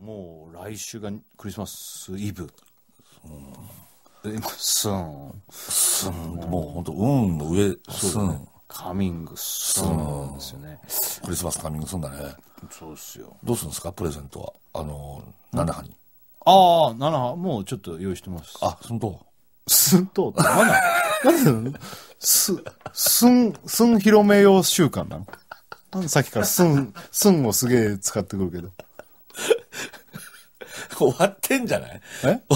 のもう来週がクリスマスイブ。うん、スン。スン。もう本当うんの上、スン。カミングスンですよね。クリスマスカミングスンだね。そうっすよ。どうするんですか、プレゼントは。あの、七波に。ああ、七波、もうちょっと用意してます。あ、すんと。すんと、まだ、すんす、すん、すん広めよう習慣なのなんでさっきからすん、すんをすげえ使ってくるけど。終わってんじゃない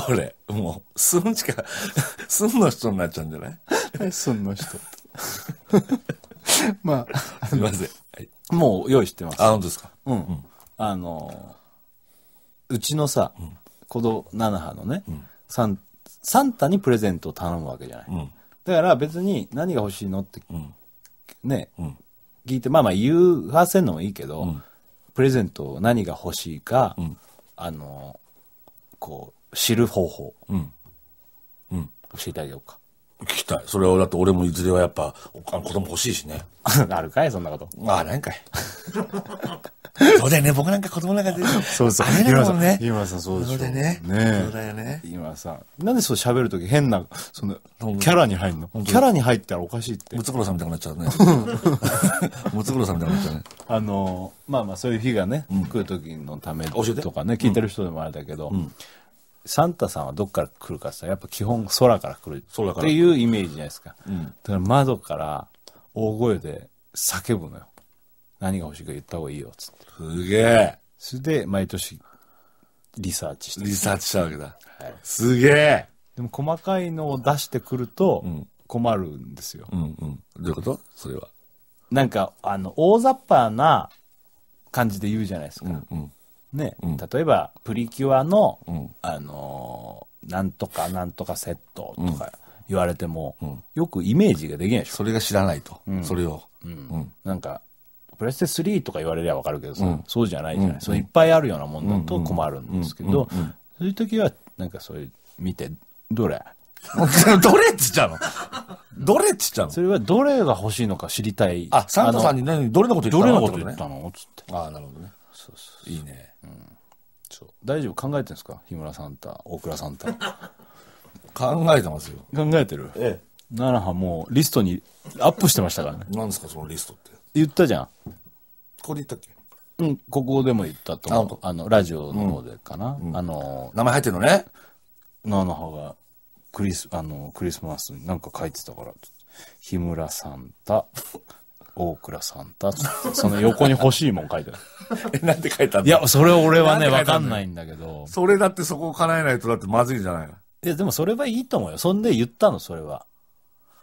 俺、もう、すんしか、すんの人になっちゃうんじゃないすんの人。まあ、すいません。もう用意してます。あ、本当ですか。うん。うん、あのうちのさ、この子供、七波のね、うん、サン、サンタにプレゼントを頼むわけじゃない。うん、だから別に何が欲しいのって、うん、ね、うん、聞いて、まあまあ言わせんのもいいけど、プレゼント何が欲しいか、あの、こう、知る方法。うん。うん。教えてあげようか。聞きたい。それは、だって俺もいずれはやっぱ、子供欲しいしね。あるかいそんなこと。ああ、ないんかい。そうだよね。僕なんか子供なんかで。そうそう。あれだもんね。今さん、そうでしょ。そうね。ねそうだよね。今さん。なんでそう喋るとき変な、その、キャラに入るのキャラに入ったらおかしいって。ムツゴロウさんみたになっちゃうね。ムツゴロウさんみたになっちゃうね。あの、まあまあ、そういう日がね、来るときのためとかね、聞いてる人でもあれだけど、サンタさんはどっから来るかってやっぱ基本空から来るっていうイメージじゃないですか。だから窓から大声で叫ぶのよ。何が欲しいか言った方がいいよ、つって。すげえ。それで、毎年、リサーチして。リサーチしたわけだ。はい、すげえ。でも、細かいのを出してくると、困るんですよ。うん、うん、うん。どういうことそれは。なんか、あの、大雑把な感じで言うじゃないですか。うんうん、ね、うん、例えば、プリキュアの、うん、あのー、なんとかなんとかセットとか言われても、よくイメージができないでしょ。それが知らないと。それを。うん。なんか、プレステ3とか言われりゃわかるけどうん、そうじゃないじゃない、うん、そういっぱいあるようなもんだと困るんですけど、そういう時は、なんかそういう、見て、どれ どれっつっちゃうのどれっつっちゃうのそれはどれが欲しいのか知りたい。あ、サンタさんに何、どれのこと言ったのどれのこと言ったのつって。ああ、なるほどね。そうそういいね。うん。そう。大丈夫考えてるんですか日村サンタ、大倉サンタ。考えてますよ。考えてるええ。ならはもうリストにアップしてましたからね。何ですかそのリストって。言ったじゃん。ここで言ったっけうん、ここでも言ったと思う。あの、ラジオの方でかな。うんうん、あの名前入ってるのね。菜の葉が、クリス、あの、クリスマスになんか書いてたから、日村サンタ、大倉サンタ、その横に欲しいもん書いてあ え、なんて書いたんだいや、それ俺はね、わかんないんだけど。それだってそこを叶えないとだってまずいじゃないいや、でもそれはいいと思うよ。そんで言ったの、それは。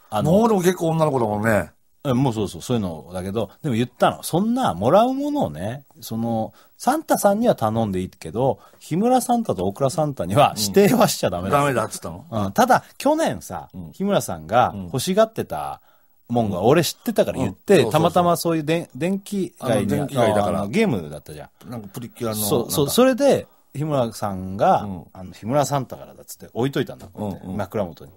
あの。俺も結構女の子だもんね。もうそうそう、そういうのだけど、でも言ったの。そんな、もらうものをね、その、サンタさんには頼んでいいけど、日村サンタと大倉サンタには指定はしちゃダメだ、うん。ダメだっつったの、うん、ただ、去年さ、日村さんが欲しがってたもんが、俺知ってたから言って、たまたまそういう電気街電気街だからゲームだったじゃん。なんかプリキュアの。そう、そう、それで、日村さんが、あの日村サンタからだっつって置いといたんだって、うんうん、枕元に。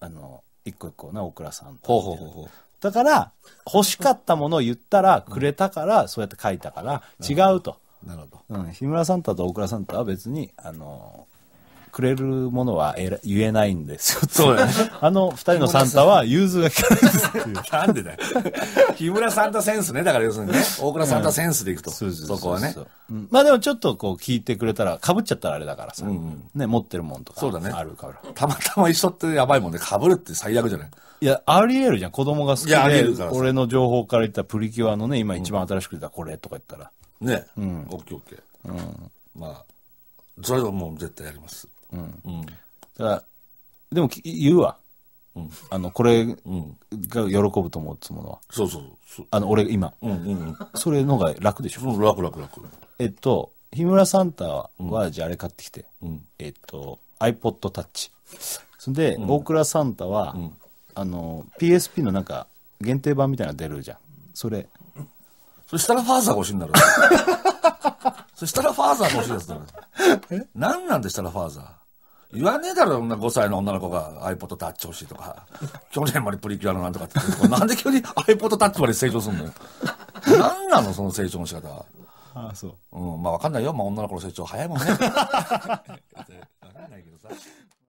あの一個一個ね、大倉さんほうほうほうだから、欲しかったものを言ったら、くれたから、そうやって書いたから、違うと。なるほど。うん。日村さんと大倉さんとは別に、あのくれるものはえ言えないんですよ。そうね。あの二人のサンタは融通が利かないです なんでだよ。木村サンタセンスね。だから要するにね、大倉サンタセンスでいくと。そこはね。まあでもちょっとこう聞いてくれたら、かぶっちゃったらあれだからさ。ね、持ってるもんとか。そうだね。あるから。たまたま一緒ってやばいもんね。かぶるって最悪じゃないいや、あり得るじゃん。子供が好きで。俺の情報から言ったプリキュアのね、今一番新しく出たこれとか言ったら。ね。うん。オッケーオッケー。うん。まあ。それはもう絶対やります。うん。うん、だから、でも言うわ。うん、あの、これが喜ぶと思うつものは。そうそうそう。あの、俺今。うんうんうん。それのが楽でしょ。そう、楽楽楽。えっと、日村サンタは、じゃああれ買ってきて。うん、えっと、iPod タッチそんで、うん、大倉サンタは、うん、あの、PSP のなんか、限定版みたいなの出るじゃん。それ。そしたらファーザーが欲しいんだろ。そしたらファーザーが欲しいやつだろ。何なんでしたらファーザー。言わねえだろ、女5歳の女の子が iPod タッチ欲しいとか、去年までプリキュアのなんとかって、なんで急に iPod タッチまで成長すんのよ。なんなの、その成長の仕方。ああ、そう。うん、まあわかんないよ。まあ女の子の成長早いもんね。わかんないけどさ。